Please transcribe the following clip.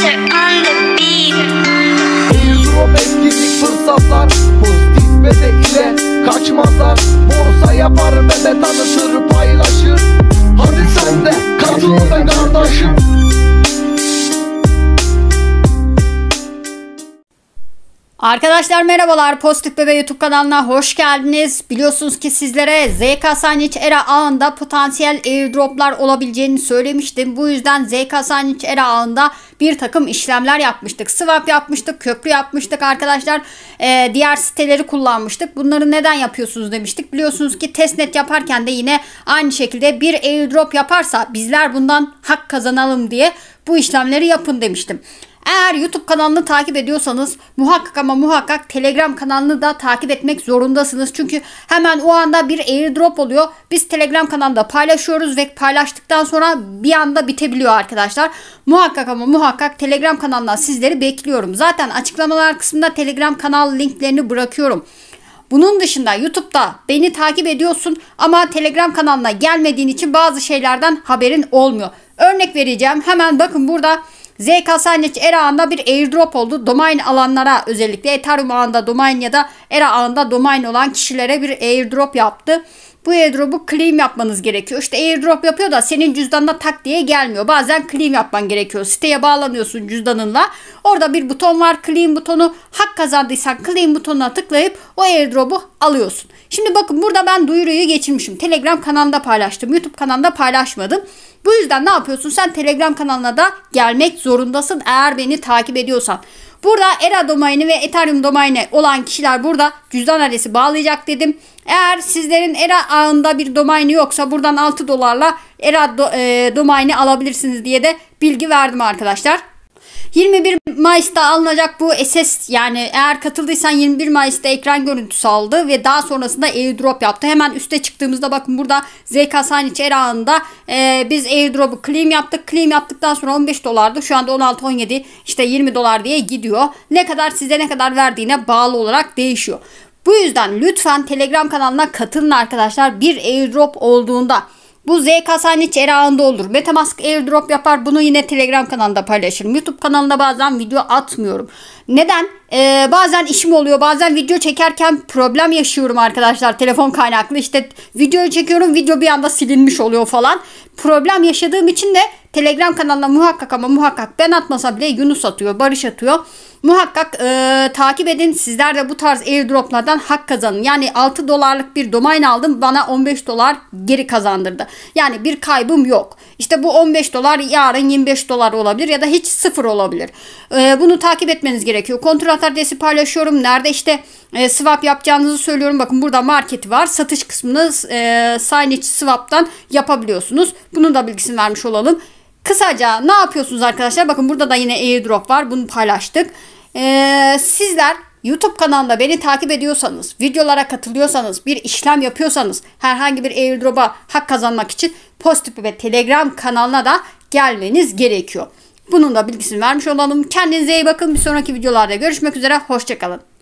Closer on the beat Euro etkinlik fırsatlar Pozitif bede ile kaçmazlar Borsa yapar bede tanıtır paylaşır Hadi sen de katıl be kardeşim Arkadaşlar merhabalar Pozitif Bebe YouTube kanalına hoş geldiniz. Biliyorsunuz ki sizlere ZK Saniç Era ağında potansiyel airdroplar olabileceğini söylemiştim. Bu yüzden ZK Saniç Era ağında bir takım işlemler yapmıştık. Swap yapmıştık, köprü yapmıştık arkadaşlar. E, diğer siteleri kullanmıştık. Bunları neden yapıyorsunuz demiştik. Biliyorsunuz ki testnet yaparken de yine aynı şekilde bir airdrop yaparsa bizler bundan hak kazanalım diye bu işlemleri yapın demiştim. Eğer YouTube kanalını takip ediyorsanız muhakkak ama muhakkak Telegram kanalını da takip etmek zorundasınız. Çünkü hemen o anda bir airdrop oluyor. Biz Telegram kanalında paylaşıyoruz ve paylaştıktan sonra bir anda bitebiliyor arkadaşlar. Muhakkak ama muhakkak muhakkak Telegram kanalından sizleri bekliyorum. Zaten açıklamalar kısmında Telegram kanal linklerini bırakıyorum. Bunun dışında YouTube'da beni takip ediyorsun ama Telegram kanalına gelmediğin için bazı şeylerden haberin olmuyor. Örnek vereceğim. Hemen bakın burada ZK Signet ERA ağında bir airdrop oldu. Domain alanlara özellikle Ethereum ağında domain ya da ERA ağında domain olan kişilere bir airdrop yaptı. Bu airdrop'u claim yapmanız gerekiyor. İşte airdrop yapıyor da senin cüzdanına tak diye gelmiyor. Bazen claim yapman gerekiyor. Siteye bağlanıyorsun cüzdanınla. Orada bir buton var claim butonu. Hak kazandıysan claim butonuna tıklayıp o airdrop'u alıyorsun. Şimdi bakın burada ben duyuruyu geçirmişim. Telegram kanalında paylaştım. YouTube kanalında paylaşmadım. Bu yüzden ne yapıyorsun? Sen Telegram kanalına da gelmek zorundasın eğer beni takip ediyorsan. Burada ERA domaini ve Ethereum domaini olan kişiler burada cüzdan adresi bağlayacak dedim. Eğer sizlerin ERA ağında bir domaini yoksa buradan 6 dolarla ERA do, e, domaini alabilirsiniz diye de bilgi verdim arkadaşlar. 21 Mayıs'ta alınacak bu SS yani eğer katıldıysan 21 Mayıs'ta ekran görüntüsü aldı ve daha sonrasında airdrop yaptı. Hemen üste çıktığımızda bakın burada ZK Saniç Erağan'da e, biz airdrop'u claim yaptık. Claim yaptıktan sonra 15 dolardı. Şu anda 16-17 işte 20 dolar diye gidiyor. Ne kadar size ne kadar verdiğine bağlı olarak değişiyor. Bu yüzden lütfen Telegram kanalına katılın arkadaşlar. Bir airdrop olduğunda bu ZK sahne çerağında olur. Metamask airdrop yapar. Bunu yine Telegram kanalında paylaşırım. YouTube kanalında bazen video atmıyorum. Neden? Ee, bazen işim oluyor. Bazen video çekerken problem yaşıyorum arkadaşlar. Telefon kaynaklı. İşte videoyu çekiyorum. Video bir anda silinmiş oluyor falan. Problem yaşadığım için de Telegram kanalına muhakkak ama muhakkak ben atmasa bile Yunus atıyor. Barış atıyor. Muhakkak e, takip edin. Sizler de bu tarz airdroplardan hak kazanın. Yani 6 dolarlık bir domain aldım. Bana 15 dolar geri kazandırdı. Yani bir kaybım yok. İşte bu 15 dolar yarın 25 dolar olabilir ya da hiç sıfır olabilir. E, bunu takip etmeniz gerekiyor. Kontrol internet adresi paylaşıyorum. Nerede işte e, swap yapacağınızı söylüyorum. Bakın burada marketi var. Satış kısmını e, signage swap'tan yapabiliyorsunuz. Bunun da bilgisini vermiş olalım. Kısaca ne yapıyorsunuz arkadaşlar? Bakın burada da yine airdrop var. Bunu paylaştık. E, sizler YouTube kanalında beni takip ediyorsanız, videolara katılıyorsanız, bir işlem yapıyorsanız herhangi bir airdrop'a hak kazanmak için pozitif ve Telegram kanalına da gelmeniz gerekiyor. Bunun da bilgisini vermiş olalım. Kendinize iyi bakın. Bir sonraki videolarda görüşmek üzere. Hoşçakalın.